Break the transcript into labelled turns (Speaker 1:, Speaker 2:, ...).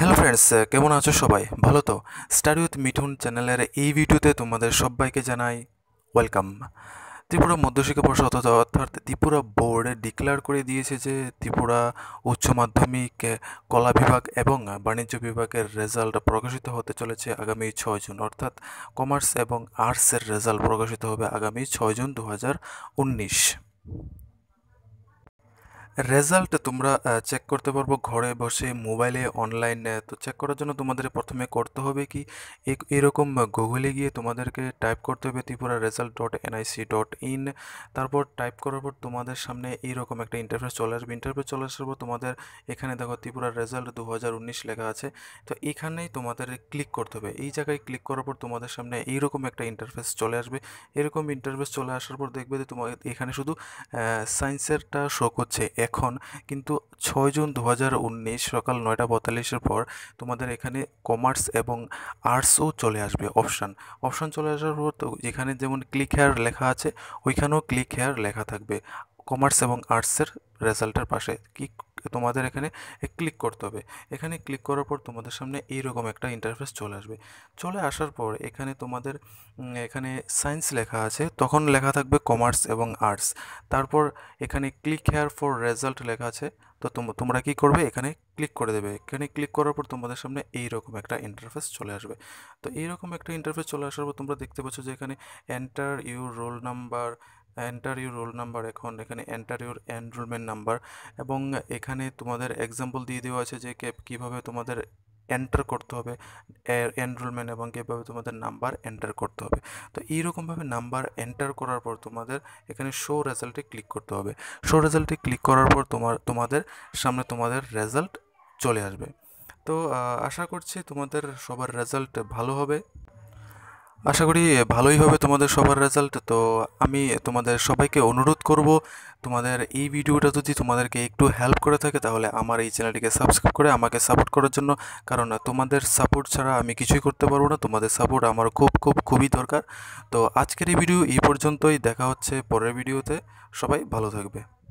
Speaker 1: hello friends কেমন আছো সবাই ভালো তো স্টার উইথ মিঠুন চ্যানেলের এই ভিডিওতে তোমাদের সবাইকে জানাই ওয়েলকাম ত্রিপুরা মধ্যশিক্ষা পর্ষদ অর্থাৎ ত্রিপুরা বোর্ড ডিক্লেয়ার করে দিয়েছে যে ত্রিপুরা উচ্চ মাধ্যমিক কলা বিভাগ এবং বাণিজ্য বিভাগের রেজাল্ট প্রকাশিত হতে চলেছে আগামী ছয় জুন অর্থাৎ কমার্স এবং আর্টসের রেজাল্ট প্রকাশিত হবে আগামী ছয় জুন দু হাজার উনিশ রেজাল্ট তোমরা চেক করতে পারবো ঘরে বসে মোবাইলে অনলাইন তো চেক করার জন্য তোমাদের প্রথমে করতে হবে কি এরকম গুগলে গিয়ে তোমাদেরকে টাইপ করতে হবে Tripura result dot NIC dot in তারপর টাইপ করার পর তোমাদের সামনে এইরকম একটা ইন্টারফেস চলে আসবে ইন্টারফেস চলে আসার পর তোমাদের এখানে দেখো ত্রিপুরা রেজাল্ট দু লেখা আছে তো এখানেই তোমাদের ক্লিক করতে হবে এই জায়গায় ক্লিক করার পর তোমাদের সামনে এইরকম একটা ইন্টারফেস চলে আসবে এরকম ইন্টারফেস চলে আসার পর দেখবে যে তোমার এখানে শুধু সায়েন্সেরটা শো করছে এখন কিন্তু ছয় জুন দু সকাল নয়টা পঁয়তাল্লিশের পর তোমাদের এখানে কমার্স এবং আর্টসও চলে আসবে অপশান অপশান চলে আসার পর তো যেখানে যেমন ক্লিক হেয়ার লেখা আছে ওইখানেও ক্লিক হেয়ার লেখা থাকবে কমার্স এবং আর্টসের রেজাল্টের পাশে কি তোমাদের এখানে ক্লিক করতে হবে এখানে ক্লিক করার পর তোমাদের সামনে এইরকম একটা ইন্টারফেস চলে আসবে চলে আসার পর এখানে তোমাদের এখানে সায়েন্স লেখা আছে তখন লেখা থাকবে কমার্স এবং আর্টস তারপর এখানে ক্লিক হেয়ার ফর রেজাল্ট লেখা আছে তো তোমরা কি করবে এখানে ক্লিক করে দেবে এখানে ক্লিক করার পর তোমাদের সামনে এইরকম একটা ইন্টারফেস চলে আসবে তো এইরকম একটা ইন্টারফেস চলে আসার পর তোমরা দেখতে পাচ্ছ যে এখানে enter your roll number enter your roll number এখন এখানে এন্টার ইউর এনরোলমেন্ট নাম্বার এবং এখানে তোমাদের এক্সাম্পল দিয়ে দেওয়া আছে যে কীভাবে তোমাদের এন্টার করতে হবে এনরোলমেন্ট এবং কীভাবে তোমাদের নাম্বার এন্টার করতে হবে তো এইরকমভাবে নাম্বার এন্টার করার পর তোমাদের এখানে শো রেজাল্টে ক্লিক করতে হবে শো রেজাল্টে ক্লিক করার পর তোমার তোমাদের সামনে তোমাদের রেজাল্ট চলে আসবে তো আশা করছি তোমাদের সবার রেজাল্ট ভালো হবে আশা করি ভালোই হবে তোমাদের সবার রেজাল্ট তো আমি তোমাদের সবাইকে অনুরোধ করব তোমাদের এই ভিডিওটা যদি তোমাদেরকে একটু হেল্প করে থাকে তাহলে আমার এই চ্যানেলটিকে সাবস্ক্রাইব করে আমাকে সাপোর্ট করার জন্য কারণ তোমাদের সাপোর্ট ছাড়া আমি কিছুই করতে পারবো না তোমাদের সাপোর্ট আমার খুব খুব খুবই দরকার তো আজকের এই ভিডিও এই পর্যন্তই দেখা হচ্ছে পরের ভিডিওতে সবাই ভালো থাকবে